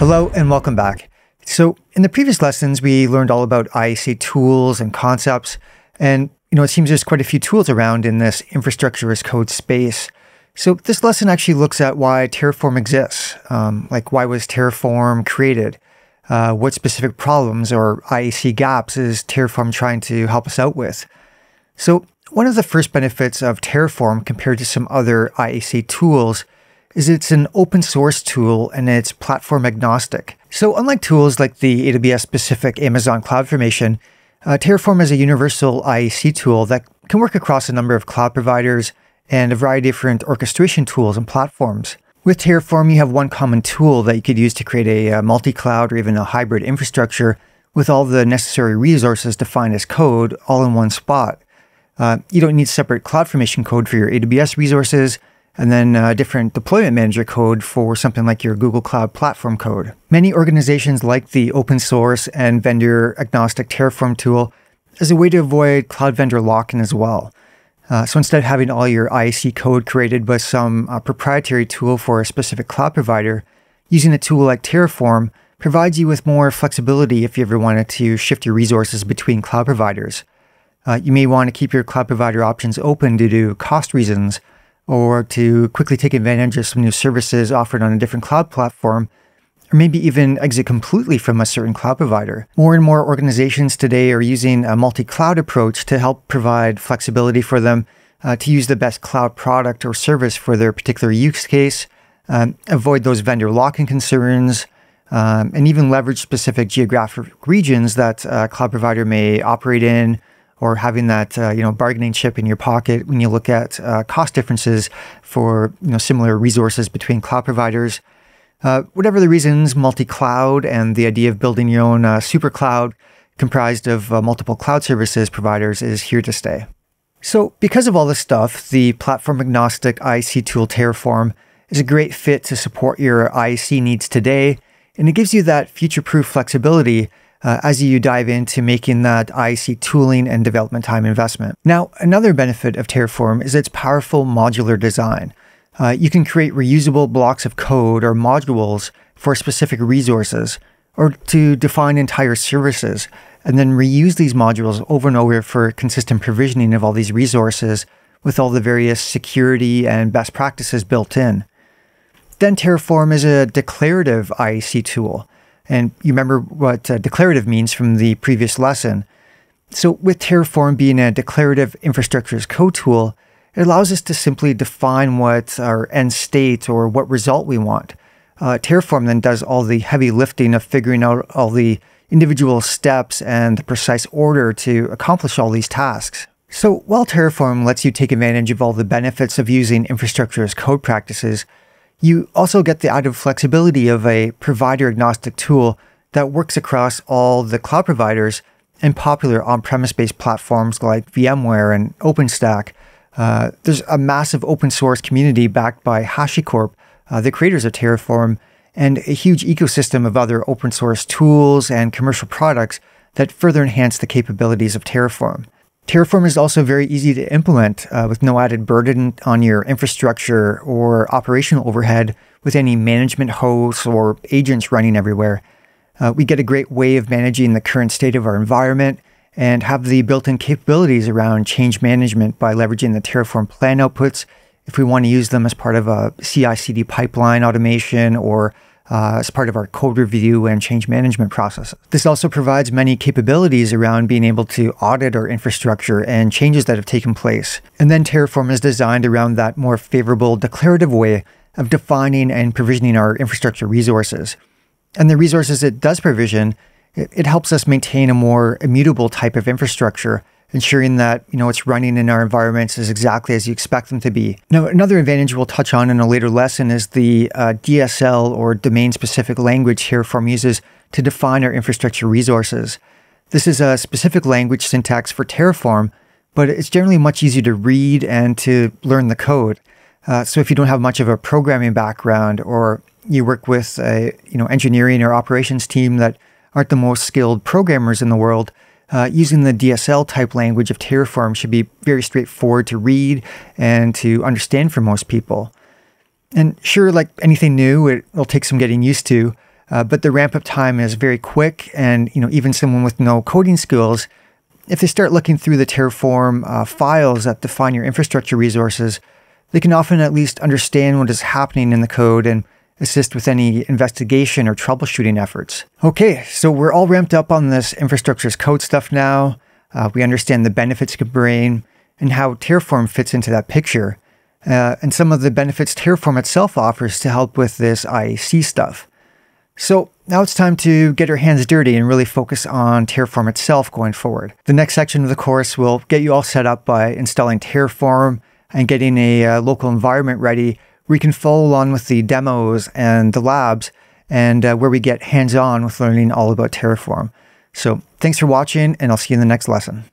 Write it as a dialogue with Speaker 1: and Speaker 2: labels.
Speaker 1: Hello and welcome back. So in the previous lessons, we learned all about IAC tools and concepts. And, you know, it seems there's quite a few tools around in this infrastructure as code space. So this lesson actually looks at why Terraform exists. Um, like why was Terraform created? Uh, what specific problems or IAC gaps is Terraform trying to help us out with? So one of the first benefits of Terraform compared to some other IAC tools is it's an open source tool and it's platform agnostic. So unlike tools like the AWS specific Amazon CloudFormation, uh, Terraform is a universal IEC tool that can work across a number of cloud providers and a variety of different orchestration tools and platforms. With Terraform, you have one common tool that you could use to create a, a uh, multi-cloud or even a hybrid infrastructure with all the necessary resources defined as code all in one spot. Uh, you don't need separate CloudFormation code for your AWS resources, and then a different deployment manager code for something like your Google Cloud Platform code. Many organizations like the open source and vendor agnostic Terraform tool as a way to avoid cloud vendor lock in as well. Uh, so instead of having all your IAC code created by some uh, proprietary tool for a specific cloud provider, using a tool like Terraform provides you with more flexibility if you ever wanted to shift your resources between cloud providers. Uh, you may want to keep your cloud provider options open due to cost reasons, or to quickly take advantage of some new services offered on a different cloud platform, or maybe even exit completely from a certain cloud provider. More and more organizations today are using a multi cloud approach to help provide flexibility for them uh, to use the best cloud product or service for their particular use case, um, avoid those vendor lock in concerns. Um, and even leverage specific geographic regions that a cloud provider may operate in or having that uh, you know bargaining chip in your pocket when you look at uh, cost differences for you know similar resources between cloud providers. Uh, whatever the reasons, multi-cloud and the idea of building your own uh, super cloud comprised of uh, multiple cloud services providers is here to stay. So, because of all this stuff, the platform agnostic IC tool Terraform is a great fit to support your IC needs today, and it gives you that future-proof flexibility uh, as you dive into making that IC tooling and development time investment. Now, another benefit of Terraform is its powerful modular design. Uh, you can create reusable blocks of code or modules for specific resources or to define entire services and then reuse these modules over and over for consistent provisioning of all these resources with all the various security and best practices built in. Then Terraform is a declarative IEC tool and you remember what uh, declarative means from the previous lesson. So with Terraform being a declarative infrastructure as code tool, it allows us to simply define what our end state or what result we want. Uh, Terraform then does all the heavy lifting of figuring out all the individual steps and the precise order to accomplish all these tasks. So while Terraform lets you take advantage of all the benefits of using infrastructure as code practices, you also get the added flexibility of a provider agnostic tool that works across all the cloud providers and popular on premise based platforms like VMware and OpenStack. Uh, there's a massive open source community backed by HashiCorp, uh, the creators of Terraform, and a huge ecosystem of other open source tools and commercial products that further enhance the capabilities of Terraform. Terraform is also very easy to implement uh, with no added burden on your infrastructure or operational overhead with any management hosts or agents running everywhere. Uh, we get a great way of managing the current state of our environment and have the built in capabilities around change management by leveraging the Terraform plan outputs if we want to use them as part of a CI CD pipeline automation or uh, as part of our code review and change management process. This also provides many capabilities around being able to audit our infrastructure and changes that have taken place. And then Terraform is designed around that more favorable declarative way of defining and provisioning our infrastructure resources. And the resources it does provision, it, it helps us maintain a more immutable type of infrastructure ensuring that you know it's running in our environments is exactly as you expect them to be. Now, another advantage we'll touch on in a later lesson is the uh, DSL or domain-specific language Terraform uses to define our infrastructure resources. This is a specific language syntax for Terraform, but it's generally much easier to read and to learn the code. Uh, so if you don't have much of a programming background or you work with a you know engineering or operations team that aren't the most skilled programmers in the world, uh, using the DSL type language of Terraform should be very straightforward to read and to understand for most people. And sure, like anything new, it, will take some getting used to, uh, but the ramp up time is very quick. And you know, even someone with no coding skills, if they start looking through the Terraform uh, files that define your infrastructure resources, they can often at least understand what is happening in the code and assist with any investigation or troubleshooting efforts. Okay, so we're all ramped up on this infrastructure's code stuff now. Uh, we understand the benefits it could bring and how Terraform fits into that picture, uh, and some of the benefits Terraform itself offers to help with this IAC stuff. So now it's time to get your hands dirty and really focus on Terraform itself going forward. The next section of the course will get you all set up by installing Terraform and getting a uh, local environment ready we can follow along with the demos and the labs and uh, where we get hands-on with learning all about Terraform. So thanks for watching, and I'll see you in the next lesson.